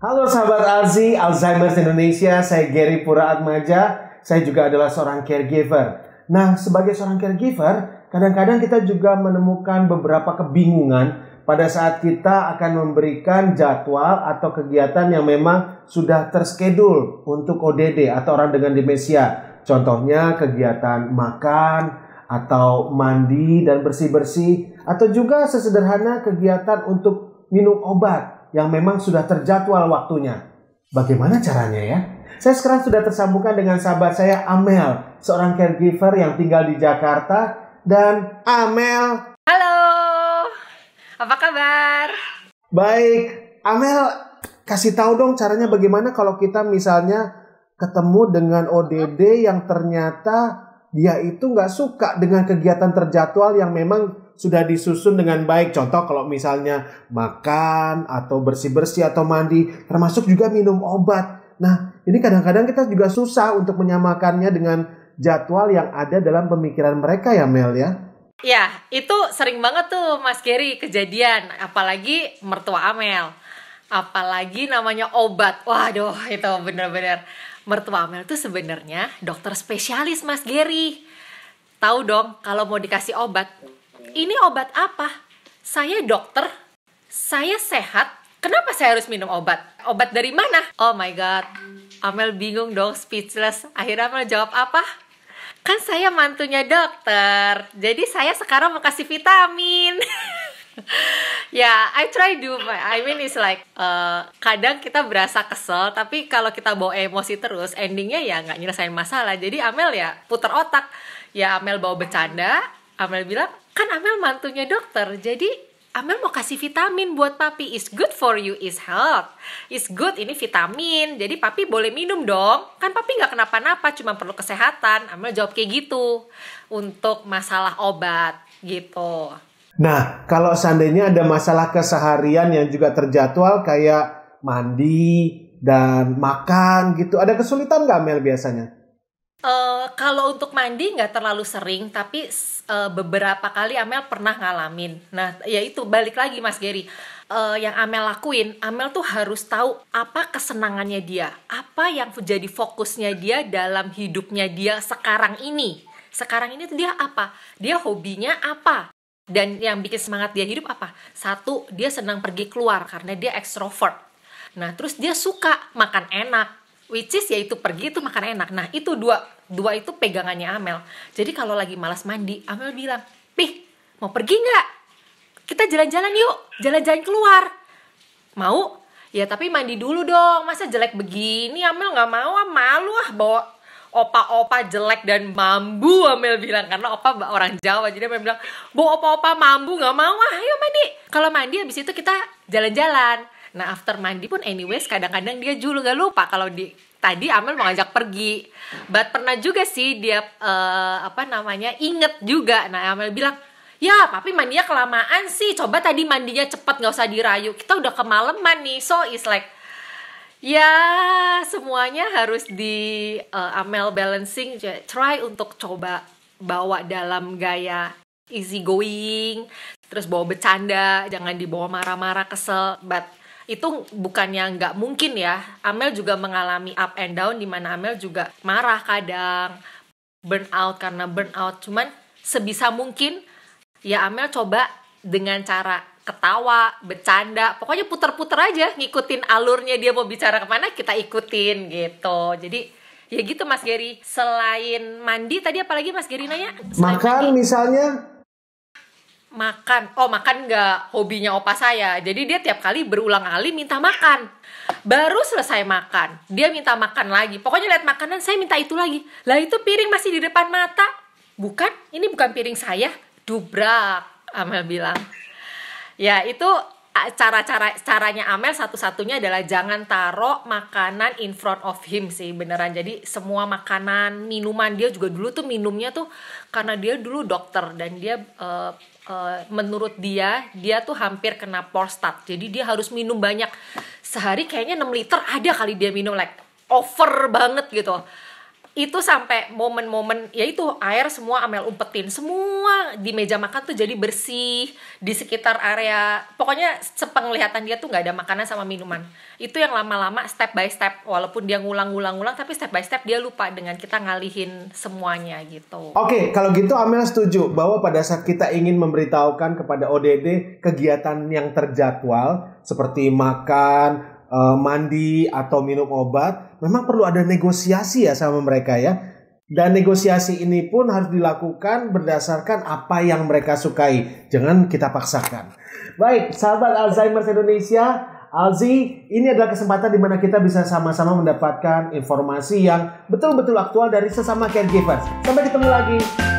Halo sahabat Alzi, Alzheimer's Indonesia, saya Gary Pura Atmaja. Saya juga adalah seorang caregiver. Nah, sebagai seorang caregiver, kadang-kadang kita juga menemukan beberapa kebingungan pada saat kita akan memberikan jadwal atau kegiatan yang memang sudah terskedul untuk ODD atau orang dengan demensia. Contohnya kegiatan makan atau mandi dan bersih-bersih atau juga sesederhana kegiatan untuk minum obat yang memang sudah terjadwal waktunya. Bagaimana caranya ya? Saya sekarang sudah tersambungkan dengan sahabat saya Amel, seorang caregiver yang tinggal di Jakarta dan Amel. Halo. Apa kabar? Baik. Amel, kasih tahu dong caranya bagaimana kalau kita misalnya ketemu dengan ODD yang ternyata dia itu nggak suka dengan kegiatan terjadwal yang memang sudah disusun dengan baik. Contoh kalau misalnya makan atau bersih-bersih atau mandi, termasuk juga minum obat. Nah, ini kadang-kadang kita juga susah untuk menyamakannya dengan jadwal yang ada dalam pemikiran mereka ya Mel ya. Ya, itu sering banget tuh Mas Gary kejadian, apalagi mertua Amel. Apalagi namanya obat. Waduh, itu bener-bener mertua Amel tuh sebenarnya dokter spesialis Mas Gary. Tahu dong, kalau mau dikasih obat, ini obat apa? Saya dokter, saya sehat, kenapa saya harus minum obat? Obat dari mana? Oh my god, Amel bingung dong, speechless. Akhirnya Amel jawab apa? Kan saya mantunya dokter, jadi saya sekarang mau kasih vitamin. ya, yeah, I try do, my, I mean it's like uh, kadang kita berasa kesel, tapi kalau kita bawa emosi terus, endingnya ya nggak nyelesain masalah. Jadi Amel ya puter otak, ya Amel bawa bercanda, Amel bilang kan Amel mantunya dokter jadi Amel mau kasih vitamin buat papi is good for you is health is good ini vitamin jadi papi boleh minum dong kan papi nggak kenapa-napa cuma perlu kesehatan Amel jawab kayak gitu untuk masalah obat gitu nah kalau seandainya ada masalah keseharian yang juga terjadwal kayak mandi dan makan gitu ada kesulitan nggak Amel biasanya Eh, kalau untuk mandi nggak terlalu sering, tapi uh, beberapa kali Amel pernah ngalamin. Nah, yaitu balik lagi Mas Gary, uh, yang Amel lakuin, Amel tuh harus tahu apa kesenangannya dia, apa yang jadi fokusnya dia dalam hidupnya dia sekarang ini. Sekarang ini tuh dia apa? Dia hobinya apa? Dan yang bikin semangat dia hidup apa? Satu, dia senang pergi keluar karena dia ekstrovert. Nah, terus dia suka makan enak, which is yaitu pergi itu makan enak nah itu dua dua itu pegangannya Amel jadi kalau lagi malas mandi Amel bilang pih mau pergi nggak kita jalan-jalan yuk jalan-jalan keluar mau ya tapi mandi dulu dong masa jelek begini Amel nggak mau ah, malu ah bawa opa-opa jelek dan mambu Amel bilang karena opa orang Jawa jadi Amel bilang bawa opa-opa mambu nggak mau ah ayo mandi kalau mandi habis itu kita jalan-jalan Nah after mandi pun anyways kadang-kadang dia juga lupa kalau di tadi Amel mau ngajak pergi. But pernah juga sih dia uh, apa namanya inget juga. Nah Amel bilang ya tapi mandinya kelamaan sih coba tadi mandinya cepat nggak usah dirayu kita udah kemalaman nih so it's like ya semuanya harus di uh, amel balancing try untuk coba bawa dalam gaya easy going terus bawa bercanda jangan dibawa marah-marah kesel but itu bukannya nggak mungkin ya Amel juga mengalami up and down di mana Amel juga marah kadang burn out karena burn out cuman sebisa mungkin ya Amel coba dengan cara ketawa, bercanda, pokoknya puter-puter aja ngikutin alurnya dia mau bicara kemana kita ikutin gitu. Jadi ya gitu Mas Geri. Selain mandi tadi apalagi Mas Geri nanya? Selain Makan mandi. misalnya makan. Oh, makan nggak hobinya opa saya. Jadi dia tiap kali berulang kali minta makan. Baru selesai makan, dia minta makan lagi. Pokoknya lihat makanan saya minta itu lagi. Lah itu piring masih di depan mata. Bukan, ini bukan piring saya. Dubrak, Amel bilang. Ya, itu cara-cara caranya Amel satu-satunya adalah jangan taruh makanan in front of him sih beneran jadi semua makanan minuman dia juga dulu tuh minumnya tuh karena dia dulu dokter dan dia uh, uh, menurut dia dia tuh hampir kena prostat jadi dia harus minum banyak sehari kayaknya 6 liter ada kali dia minum like over banget gitu itu sampai momen-momen yaitu air semua Amel umpetin semua di meja makan tuh jadi bersih di sekitar area pokoknya sepenglihatan dia tuh nggak ada makanan sama minuman itu yang lama-lama step by step walaupun dia ngulang-ngulang-ngulang tapi step by step dia lupa dengan kita ngalihin semuanya gitu oke okay, kalau gitu Amel setuju bahwa pada saat kita ingin memberitahukan kepada ODD kegiatan yang terjadwal seperti makan uh, mandi atau minum obat, memang perlu ada negosiasi ya sama mereka ya. Dan negosiasi ini pun harus dilakukan berdasarkan apa yang mereka sukai. Jangan kita paksakan. Baik, sahabat Alzheimer Indonesia, Alzi, ini adalah kesempatan di mana kita bisa sama-sama mendapatkan informasi yang betul-betul aktual dari sesama caregivers. Sampai ketemu lagi.